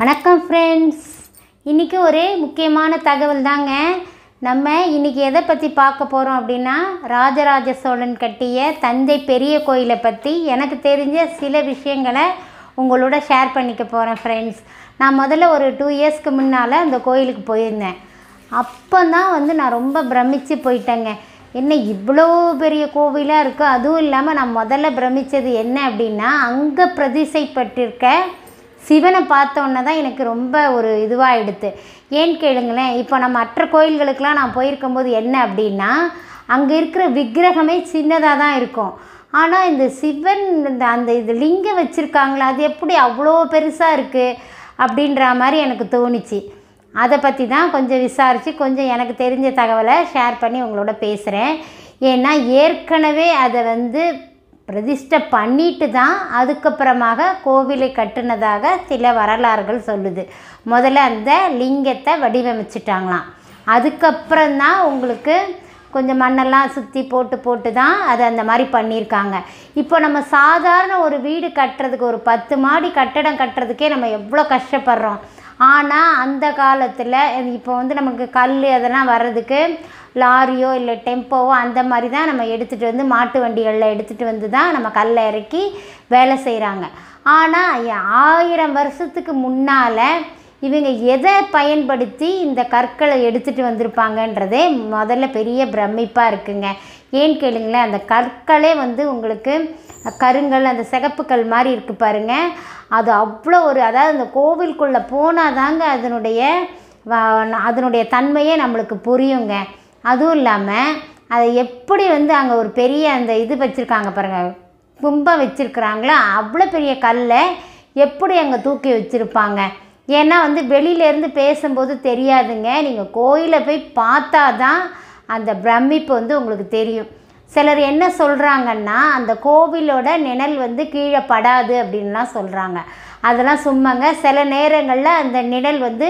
வணக்கம் ஃப்ரெண்ட்ஸ் இன்றைக்கி ஒரு முக்கியமான தகவல் தாங்க நம்ம இன்றைக்கி எதை பற்றி பார்க்க போகிறோம் அப்படின்னா ராஜராஜ சோழன் கட்டிய தஞ்சை பெரிய கோயிலை பற்றி எனக்கு தெரிஞ்ச சில விஷயங்களை உங்களோட ஷேர் பண்ணிக்க போகிறேன் ஃப்ரெண்ட்ஸ் நான் முதல்ல ஒரு டூ இயர்ஸ்க்கு முன்னால் அந்த கோயிலுக்கு போயிருந்தேன் அப்போ தான் வந்து நான் ரொம்ப பிரமித்து போயிட்டேங்க என்ன இவ்வளோ பெரிய கோவிலாக இருக்குது அதுவும் இல்லாமல் நான் முதல்ல பிரமித்தது என்ன அப்படின்னா அங்கே பிரதிசைப்பட்டிருக்க சிவனை பார்த்தோன்னே தான் எனக்கு ரொம்ப ஒரு இதுவாகிடுது ஏன்னு கேளுங்களேன் இப்போ நம்ம மற்ற கோயில்களுக்கெலாம் நான் போயிருக்கும்போது என்ன அப்படின்னா அங்கே இருக்கிற விக்கிரகமே சின்னதாக தான் இருக்கும் ஆனால் இந்த சிவன் இந்த அந்த இது லிங்கம் வச்சுருக்காங்களா அது எப்படி அவ்வளோ பெருசாக இருக்குது அப்படின்ற மாதிரி எனக்கு தோணுச்சு அதை பற்றி தான் கொஞ்சம் விசாரித்து கொஞ்சம் எனக்கு தெரிஞ்ச தகவலை ஷேர் பண்ணி உங்களோட பேசுகிறேன் ஏன்னா ஏற்கனவே அதை வந்து பிரதிஷ்டை பண்ணிட்டு தான் அதுக்கப்புறமாக கோவிலை கட்டினதாக சில வரலாறுகள் சொல்லுது முதல்ல அந்த லிங்கத்தை வடிவமைச்சிட்டாங்களாம் அதுக்கப்புறந்தான் உங்களுக்கு கொஞ்சம் மண்ணெல்லாம் சுற்றி போட்டு போட்டு தான் அதை அந்த மாதிரி பண்ணியிருக்காங்க இப்போ நம்ம சாதாரண ஒரு வீடு கட்டுறதுக்கு ஒரு பத்து மாடி கட்டடம் கட்டுறதுக்கே நம்ம எவ்வளோ கஷ்டப்படுறோம் ஆனால் அந்த காலத்தில் இப்போ வந்து நமக்கு கல் அதெல்லாம் வர்றதுக்கு லாரியோ இல்லை டெம்போவோ அந்த மாதிரி தான் நம்ம எடுத்துகிட்டு வந்து மாட்டு வண்டிகளில் எடுத்துகிட்டு வந்து தான் நம்ம கல்லை இறக்கி வேலை செய்கிறாங்க ஆனால் ஆயிரம் வருஷத்துக்கு முன்னால் இவங்க எதை பயன்படுத்தி இந்த கற்களை எடுத்துகிட்டு வந்திருப்பாங்கன்றதே முதல்ல பெரிய பிரமிப்பாக இருக்குங்க ஏன்னு கேளுங்களேன் அந்த கற்களே வந்து உங்களுக்கு கருங்கல் அந்த சிகப்புக்கள் மாதிரி இருக்குது பாருங்கள் அது அவ்வளோ ஒரு அதாவது அந்த கோவிலுக்குள்ளே போனால் தாங்க அதனுடைய அதனுடைய தன்மையே நம்மளுக்கு புரியுங்க அதுவும் இல்லாமல் அதை எப்படி வந்து அங்கே ஒரு பெரிய அந்த இது வச்சுருக்காங்க பாருங்கள் கும்பம் வச்சுருக்குறாங்களோ அவ்வளோ பெரிய கல்லை எப்படி அங்கே தூக்கி வச்சுருப்பாங்க ஏன்னா வந்து வெளியிலேருந்து பேசும்போது தெரியாதுங்க நீங்கள் கோயிலை போய் பார்த்தா தான் அந்த பிரமிப்பு வந்து உங்களுக்கு தெரியும் சிலர் என்ன சொல்கிறாங்கன்னா அந்த கோவிலோட நிழல் வந்து கீழே படாது அப்படின்லாம் சொல்கிறாங்க அதெல்லாம் சும்மாங்க சில நேரங்களில் அந்த நிழல் வந்து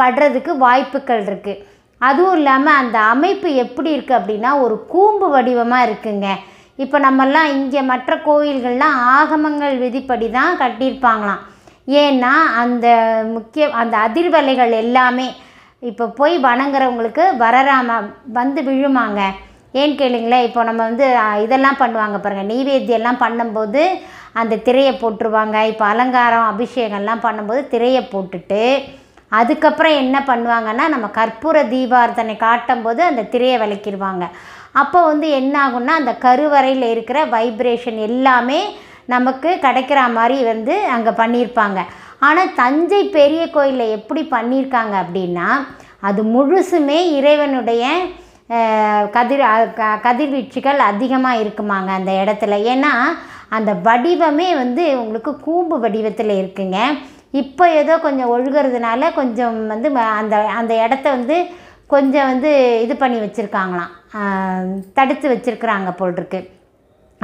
படுறதுக்கு வாய்ப்புகள் இருக்குது அதுவும் இல்லாமல் அந்த அமைப்பு எப்படி இருக்குது அப்படின்னா ஒரு கூம்பு வடிவமாக இருக்குங்க இப்போ நம்மெல்லாம் இங்கே மற்ற கோயில்கள்லாம் ஆகமங்கள் விதிப்படி தான் கட்டியிருப்பாங்களாம் ஏன்னா அந்த முக்கிய அந்த அதிர்வலைகள் எல்லாமே இப்போ போய் வணங்குறவங்களுக்கு வரராம வந்து விழுமாங்க ஏன்னு கேளுங்களேன் இப்போ நம்ம வந்து இதெல்லாம் பண்ணுவாங்க பாருங்கள் நெய்வேத்தியெல்லாம் பண்ணும்போது அந்த திரையை போட்டுருவாங்க இப்போ அலங்காரம் அபிஷேகம்லாம் பண்ணும்போது திரையை போட்டுட்டு அதுக்கப்புறம் என்ன பண்ணுவாங்கன்னா நம்ம கற்பூர தீபார்த்தனை காட்டும் போது அந்த திரையை விளக்கிடுவாங்க அப்போ வந்து என்ன ஆகும்னா அந்த கருவறையில் இருக்கிற வைப்ரேஷன் எல்லாமே நமக்கு கிடைக்கிற மாதிரி வந்து அங்கே பண்ணியிருப்பாங்க ஆனால் தஞ்சை பெரிய கோயிலில் எப்படி பண்ணியிருக்காங்க அப்படின்னா அது முழுசுமே இறைவனுடைய கதிர் கதிர்வீச்சுகள் அதிகமாக இருக்குமாங்க அந்த இடத்துல ஏன்னா அந்த வடிவமே வந்து உங்களுக்கு கூம்பு வடிவத்தில் இருக்குங்க இப்போ ஏதோ கொஞ்சம் ஒழுகிறதுனால கொஞ்சம் வந்து அந்த அந்த இடத்த வந்து கொஞ்சம் வந்து இது பண்ணி வச்சுருக்காங்களாம் தடுத்து வச்சுருக்குறாங்க போல் இருக்கு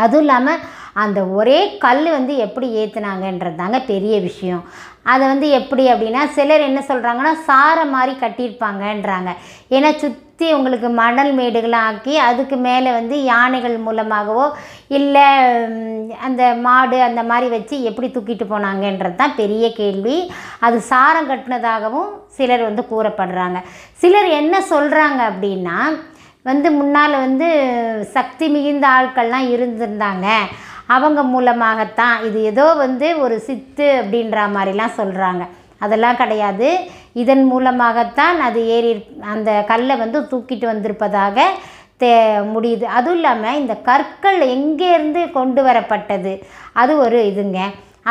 அதுவும் இல்லாமல் அந்த ஒரே கல் வந்து எப்படி ஏற்றுனாங்கன்றது தாங்க பெரிய விஷயம் அதை வந்து எப்படி அப்படின்னா சிலர் என்ன சொல்கிறாங்கன்னா சாரை மாதிரி கட்டியிருப்பாங்கன்றாங்க ஏன்னா சுத் சுற்றி உங்களுக்கு மணல் மேடுகளாக ஆக்கி அதுக்கு மேலே வந்து யானைகள் மூலமாகவோ இல்லை அந்த மாடு அந்த மாதிரி வச்சு எப்படி தூக்கிட்டு போனாங்கன்றது தான் பெரிய கேள்வி அது சாரம் கட்டினதாகவும் சிலர் வந்து கூறப்படுறாங்க சிலர் என்ன சொல்கிறாங்க அப்படின்னா வந்து முன்னால் வந்து சக்தி மிகுந்த ஆட்கள்லாம் இருந்திருந்தாங்க அவங்க மூலமாகத்தான் இது ஏதோ வந்து ஒரு சித்து அப்படின்ற மாதிரிலாம் சொல்கிறாங்க அதெல்லாம் கிடையாது இதன் மூலமாகத்தான் அது ஏறி அந்த கல்லை வந்து தூக்கிட்டு வந்திருப்பதாக தே முடியுது அதுவும் இல்லாமல் இந்த கற்கள் எங்கேருந்து கொண்டு வரப்பட்டது அது ஒரு இதுங்க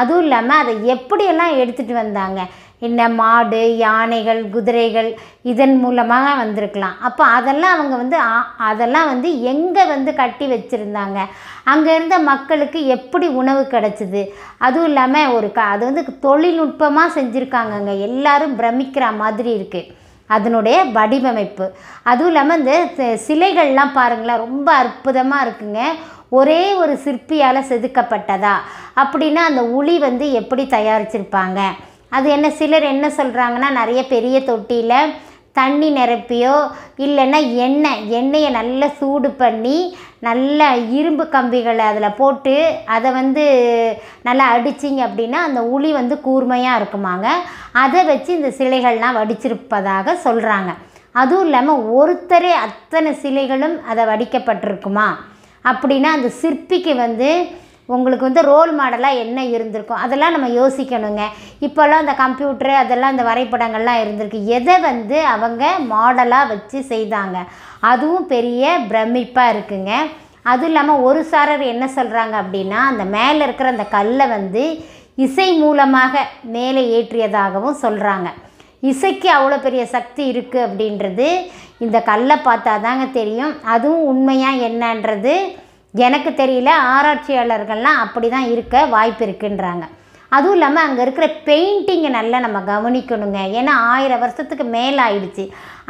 அதுவும் இல்லாமல் அதை எப்படியெல்லாம் எடுத்துகிட்டு வந்தாங்க என்ன மாடு யானைகள் குதிரைகள் இதன் மூலமாக வந்திருக்கலாம் அப்போ அதெல்லாம் அவங்க வந்து அதெல்லாம் வந்து எங்கே வந்து கட்டி வச்சுருந்தாங்க அங்கே இருந்த மக்களுக்கு எப்படி உணவு கிடச்சிது அதுவும் இல்லாமல் ஒரு க அது வந்து தொழில்நுட்பமாக செஞ்சுருக்காங்கங்க எல்லோரும் பிரமிக்கிற மாதிரி இருக்குது அதனுடைய வடிவமைப்பு அதுவும் இல்லாமல் இந்த சிலைகள்லாம் பாருங்களேன் ரொம்ப அற்புதமாக இருக்குங்க ஒரே ஒரு சிற்பியால் செதுக்கப்பட்டதா அப்படின்னா அந்த உளி வந்து எப்படி தயாரிச்சிருப்பாங்க அது என்ன சிலர் என்ன சொல்கிறாங்கன்னா நிறைய பெரிய தொட்டியில் தண்ணி நிரப்பியோ இல்லைன்னா எண்ணெய் எண்ணெயை நல்லா சூடு பண்ணி நல்லா இரும்பு கம்பிகளை அதில் போட்டு அதை வந்து நல்லா அடிச்சிங்க அப்படின்னா அந்த உளி வந்து கூர்மையாக இருக்குமாங்க அதை வச்சு இந்த சிலைகள்லாம் வடிச்சிருப்பதாக சொல்கிறாங்க அதுவும் இல்லாமல் ஒருத்தரே அத்தனை சிலைகளும் அதை வடிக்கப்பட்டிருக்குமா அப்படின்னா அந்த சிற்பிக்கு வந்து உங்களுக்கு வந்து ரோல் மாடலாக என்ன இருந்திருக்கும் அதெல்லாம் நம்ம யோசிக்கணுங்க இப்போல்லாம் அந்த கம்ப்யூட்ரு அதெல்லாம் இந்த வரைபடங்கள்லாம் இருந்திருக்கு எதை வந்து அவங்க மாடலாக வச்சு செய்தாங்க அதுவும் பெரிய பிரமிப்பாக இருக்குங்க அதுவும் இல்லாமல் ஒரு சாரர் என்ன சொல்கிறாங்க அப்படின்னா அந்த மேலே இருக்கிற அந்த கல்லை வந்து இசை மூலமாக மேலே ஏற்றியதாகவும் சொல்கிறாங்க இசைக்கு அவ்வளோ பெரிய சக்தி இருக்குது அப்படின்றது இந்த கல்லை பார்த்தா தாங்க தெரியும் அதுவும் உண்மையாக என்னன்றது எனக்கு தெரியல ஆராய்ச்சியாளர்கள்லாம் அப்படி தான் இருக்க வாய்ப்பு இருக்குன்றாங்க அதுவும் இல்லாமல் அங்கே இருக்கிற பெயிண்டிங்கை நல்லா நம்ம கவனிக்கணுங்க ஏன்னா ஆயிரம் வருஷத்துக்கு மேலே ஆயிடுச்சு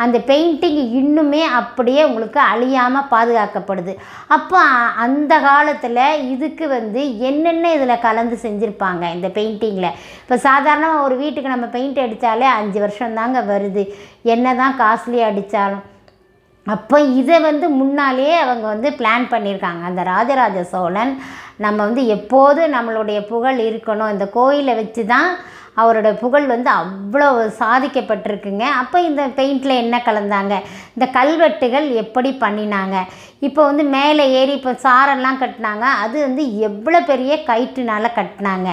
அந்த பெயிண்டிங் இன்னுமே அப்படியே உங்களுக்கு அழியாமல் பாதுகாக்கப்படுது அப்போ அந்த காலத்தில் இதுக்கு வந்து என்னென்ன இதில் கலந்து செஞ்சுருப்பாங்க இந்த பெயிண்டிங்கில் இப்போ சாதாரணமாக ஒரு வீட்டுக்கு நம்ம பெயிண்ட் அடித்தாலே அஞ்சு வருஷம் தாங்க வருது என்ன தான் காஸ்ட்லி அடித்தாலும் அப்போ இதை வந்து முன்னாலே அவங்க வந்து பிளான் பண்ணியிருக்காங்க அந்த ராஜராஜ சோழன் நம்ம வந்து எப்போது நம்மளுடைய புகழ் இருக்கணும் இந்த கோயிலை வச்சு தான் அவரோட புகழ் வந்து அவ்வளோ சாதிக்கப்பட்டிருக்குங்க அப்போ இந்த பெயிண்டில் என்ன கலந்தாங்க இந்த கல்வெட்டுகள் எப்படி பண்ணினாங்க இப்போ வந்து மேலே ஏறி இப்போ சாரெல்லாம் கட்டினாங்க அது வந்து எவ்வளோ பெரிய கயிற்றுனால் கட்டினாங்க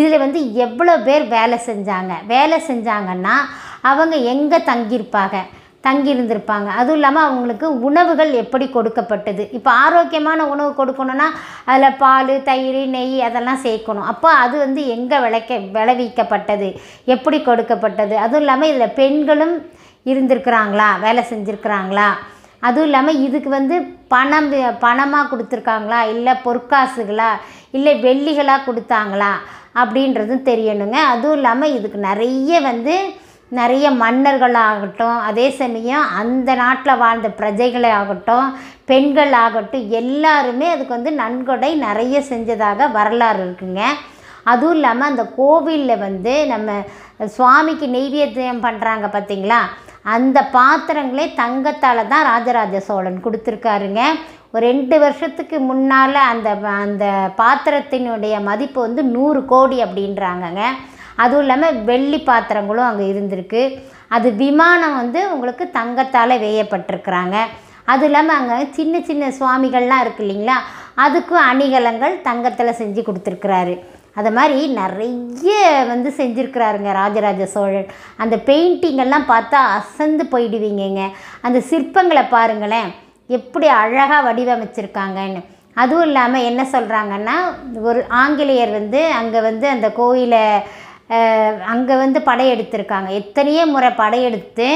இதில் வந்து எவ்வளோ பேர் வேலை செஞ்சாங்க வேலை செஞ்சாங்கன்னா அவங்க எங்கே தங்கியிருப்பாங்க தங்கியிருந்திருப்பாங்க அதுவும் இல்லாமல் அவங்களுக்கு உணவுகள் எப்படி கொடுக்கப்பட்டது இப்போ ஆரோக்கியமான உணவு கொடுக்கணுன்னா அதில் பால் தயிர் நெய் அதெல்லாம் சேர்க்கணும் அப்போ அது வந்து எங்கே விளைக்க விளைவிக்கப்பட்டது எப்படி கொடுக்கப்பட்டது அதுவும் இல்லாமல் இதில் பெண்களும் இருந்திருக்கிறாங்களா வேலை செஞ்சுருக்கிறாங்களா அதுவும் இல்லாமல் இதுக்கு வந்து பணம் பணமாக கொடுத்துருக்காங்களா இல்லை பொற்காசுகளா இல்லை வெள்ளிகளாக கொடுத்தாங்களா அப்படின்றதும் தெரியணுங்க அதுவும் இல்லாமல் இதுக்கு நிறைய வந்து நிறைய மன்னர்களாகட்டும் அதே சமயம் அந்த நாட்டில் வாழ்ந்த பிரஜைகளே ஆகட்டும் பெண்கள் ஆகட்டும் எல்லாருமே அதுக்கு வந்து நன்கொடை நிறைய செஞ்சதாக வரலாறு இருக்குங்க அதுவும் இல்லாமல் அந்த கோவிலில் வந்து நம்ம சுவாமிக்கு நெய்வேத்தியம் பண்ணுறாங்க பார்த்திங்களா அந்த பாத்திரங்களே தங்கத்தால் தான் ராஜராஜ சோழன் கொடுத்துருக்காருங்க ஒரு ரெண்டு வருஷத்துக்கு முன்னால் அந்த அந்த பாத்திரத்தினுடைய மதிப்பு வந்து நூறு கோடி அப்படின்றாங்கங்க அதுவும் இல்லாமல் வெள்ளி பாத்திரங்களும் அங்கே இருந்திருக்கு அது விமானம் வந்து உங்களுக்கு தங்கத்தால் வேயப்பட்டிருக்கிறாங்க அது இல்லாமல் அங்கே சின்ன சின்ன சுவாமிகள்லாம் இருக்கு இல்லைங்களா அதுக்கும் அணிகலங்கள் தங்கத்தில் செஞ்சு கொடுத்துருக்குறாரு அது மாதிரி நிறைய வந்து செஞ்சுருக்கிறாருங்க ராஜராஜ சோழன் அந்த பெயிண்டிங்கெல்லாம் பார்த்தா அசந்து போயிடுவீங்கங்க அந்த சிற்பங்களை பாருங்களேன் எப்படி அழகாக வடிவமைச்சிருக்காங்கன்னு அதுவும் இல்லாமல் என்ன சொல்கிறாங்கன்னா ஒரு ஆங்கிலேயர் வந்து அங்கே வந்து அந்த கோயிலை அங்கே வந்து படையெடுத்திருக்காங்க எத்தனையோ முறை படையெடுத்து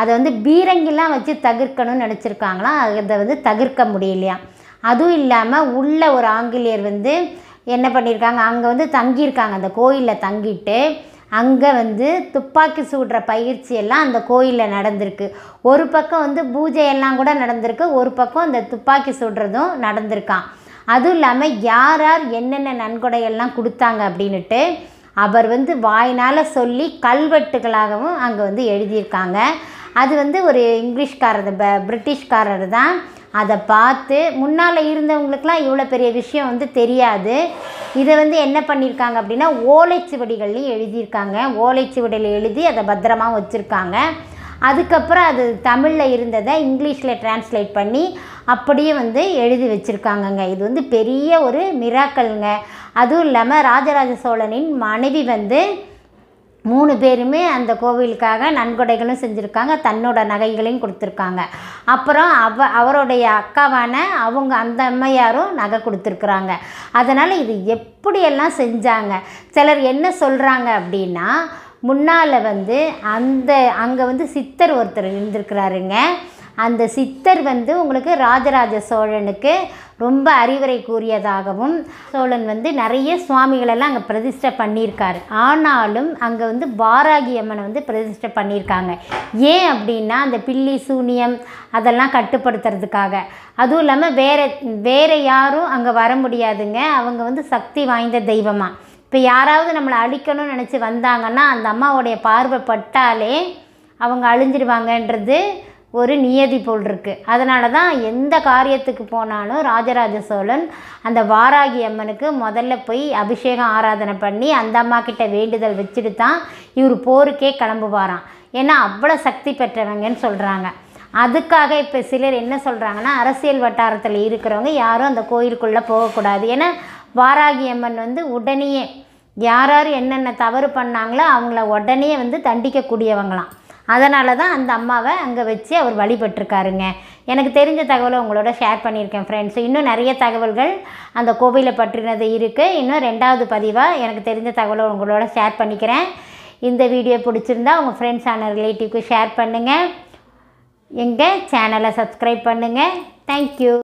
அதை வந்து பீரங்கிலாம் வச்சு தகிர்க்கணும்னு நினச்சிருக்காங்களாம் அதை வந்து தகிர்க்க முடியலையா அதுவும் இல்லாமல் உள்ள ஒரு ஆங்கிலேயர் வந்து என்ன பண்ணியிருக்காங்க அங்கே வந்து தங்கியிருக்காங்க அந்த கோயிலில் தங்கிட்டு அங்கே வந்து துப்பாக்கி சூடுற பயிற்சி எல்லாம் அந்த கோயிலில் நடந்திருக்கு ஒரு பக்கம் வந்து பூஜையெல்லாம் கூட நடந்திருக்கு ஒரு பக்கம் அந்த துப்பாக்கி சுடுறதும் நடந்திருக்கான் அதுவும் இல்லாமல் யார் யார் என்னென்ன நன்கொடையெல்லாம் கொடுத்தாங்க அப்படின்ட்டு அவர் வந்து வாயினால் சொல்லி கல்வெட்டுகளாகவும் அங்கே வந்து எழுதியிருக்காங்க அது வந்து ஒரு இங்கிலீஷ்காரர் ப பிரிட்டிஷ்காரர் தான் அதை பார்த்து முன்னால் இருந்தவங்களுக்குலாம் இவ்வளோ பெரிய விஷயம் வந்து தெரியாது இதை வந்து என்ன பண்ணியிருக்காங்க அப்படின்னா ஓலைச்சுவடிகள்லையும் எழுதியிருக்காங்க ஓலைச்சுவடியில் எழுதி அதை பத்திரமாக வச்சுருக்காங்க அதுக்கப்புறம் அது தமிழில் இருந்ததை இங்கிலீஷில் டிரான்ஸ்லேட் பண்ணி அப்படியே வந்து எழுதி வச்சுருக்காங்கங்க இது வந்து பெரிய ஒரு மிராக்கள்ங்க அதுவும் இல்லாமல் ராஜராஜ சோழனின் மனைவி வந்து மூணு பேருமே அந்த கோவிலுக்காக நன்கொடைகளும் செஞ்சுருக்காங்க தன்னோட நகைகளையும் கொடுத்துருக்காங்க அப்புறம் அவ அவருடைய அக்காவான அவங்க அந்த அம்மையாரும் நகை கொடுத்துருக்குறாங்க அதனால் இது எப்படியெல்லாம் செஞ்சாங்க சிலர் என்ன சொல்கிறாங்க அப்படின்னா முன்னால் வந்து அந்த அங்கே வந்து சித்தர் ஒருத்தர் இருந்திருக்கிறாருங்க அந்த சித்தர் வந்து உங்களுக்கு ராஜராஜ சோழனுக்கு ரொம்ப அறிவுரை கூறியதாகவும் சோழன் வந்து நிறைய சுவாமிகளெல்லாம் அங்கே பிரதிஷ்டை பண்ணியிருக்காரு ஆனாலும் அங்கே வந்து பாராகி அம்மனை வந்து பிரதிஷ்டை பண்ணியிருக்காங்க ஏன் அப்படின்னா அந்த பில்லி சூனியம் அதெல்லாம் கட்டுப்படுத்துறதுக்காக அதுவும் இல்லாமல் வேறு வேறு யாரும் அங்கே வர முடியாதுங்க அவங்க வந்து சக்தி வாய்ந்த தெய்வமாக இப்போ யாராவது நம்மளை அழிக்கணும்னு நினச்சி வந்தாங்கன்னா அந்த அம்மாவுடைய பார்வை பட்டாலே அவங்க அழிஞ்சிடுவாங்கன்றது ஒரு நியதி போல் இருக்குது அதனால தான் எந்த காரியத்துக்கு போனாலும் ராஜராஜ சோழன் அந்த வாராகி அம்மனுக்கு முதல்ல போய் அபிஷேகம் ஆராதனை பண்ணி அந்த அம்மா கிட்ட வேண்டுதல் வச்சுட்டு தான் இவர் போருக்கே கிளம்புவாராம் ஏன்னா அவ்வளோ சக்தி பெற்றவங்கன்னு சொல்கிறாங்க அதுக்காக இப்போ சிலர் என்ன சொல்கிறாங்கன்னா அரசியல் வட்டாரத்தில் இருக்கிறவங்க யாரும் அந்த கோயிலுக்குள்ளே போகக்கூடாது ஏன்னா வாராகி அம்மன் வந்து உடனேயே யார் யார் என்னென்ன தவறு பண்ணாங்களோ அவங்கள உடனே வந்து தண்டிக்கக்கூடியவங்களாம் அதனால தான் அந்த அம்மாவை அங்கே வச்சு அவர் வழிபட்டிருக்காருங்க எனக்கு தெரிஞ்ச தகவலை உங்களோட ஷேர் பண்ணியிருக்கேன் ஃப்ரெண்ட்ஸ் இன்னும் நிறைய தகவல்கள் அந்த கோவிலை பற்றினது இருக்குது இன்னும் ரெண்டாவது பதிவாக எனக்கு தெரிஞ்ச தகவலை உங்களோட ஷேர் பண்ணிக்கிறேன் இந்த வீடியோ பிடிச்சிருந்தா உங்கள் ஃப்ரெண்ட்ஸ் ஆன ரிலேட்டிவ்க்கு ஷேர் பண்ணுங்கள் எங்கள் சேனலை சப்ஸ்கிரைப் பண்ணுங்கள் தேங்க்யூ